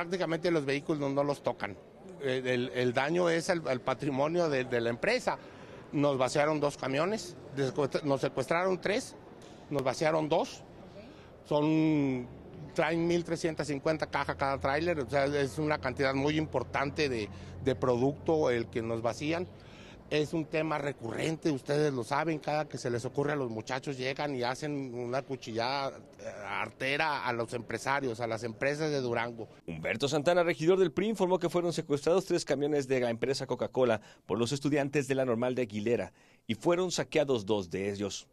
prácticamente los vehículos no, los tocan. Eh, el, daño es el, patrimonio de, la empresa. Nos vaciaron dos camiones, nos secuestraron tres, nos vaciaron dos. Son, traen 1.350 cajas cada tráiler, o sea, es una cantidad muy importante de, de producto el que nos vacían. Es un tema recurrente, ustedes lo saben, cada que se les ocurre a los muchachos llegan y hacen una cuchillada eh, artera a los empresarios, a las empresas de Durango. Humberto Santana, regidor del PRI, informó que fueron secuestrados tres camiones de la empresa Coca-Cola por los estudiantes de la normal de Aguilera y fueron saqueados dos de ellos.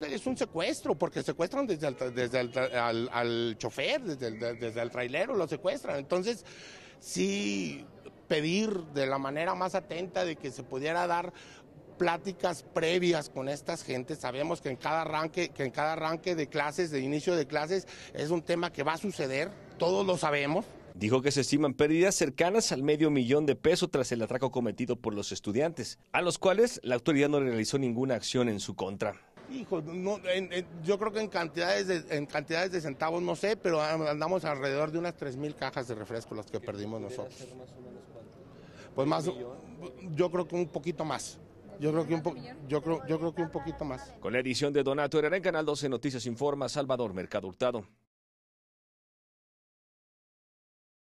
Es un secuestro, porque secuestran desde, el, desde al, chofer, desde desde el trailero, lo secuestran. Entonces, sí, pedir de la manera más atenta de que se pudiera dar pláticas previas con estas gentes. Sabemos que en cada arranque, que en cada arranque de clases, de inicio de clases, es un tema que va a suceder, todos lo sabemos. Dijo que se estiman pérdidas cercanas al medio millón de pesos tras el atraco cometido por los estudiantes, a los cuales la autoridad no realizó ninguna acción en su contra. Hijo, yo creo que en cantidades, de, en cantidades de centavos no sé, pero andamos alrededor de unas 3.000 cajas de refresco las que perdimos nosotros. Pues más, yo creo que un poquito más. Yo creo, que un yo, creo, yo creo que un poquito más. Con la edición de Donato Herrera en Canal 12 Noticias Informa Salvador Mercado Hurtado.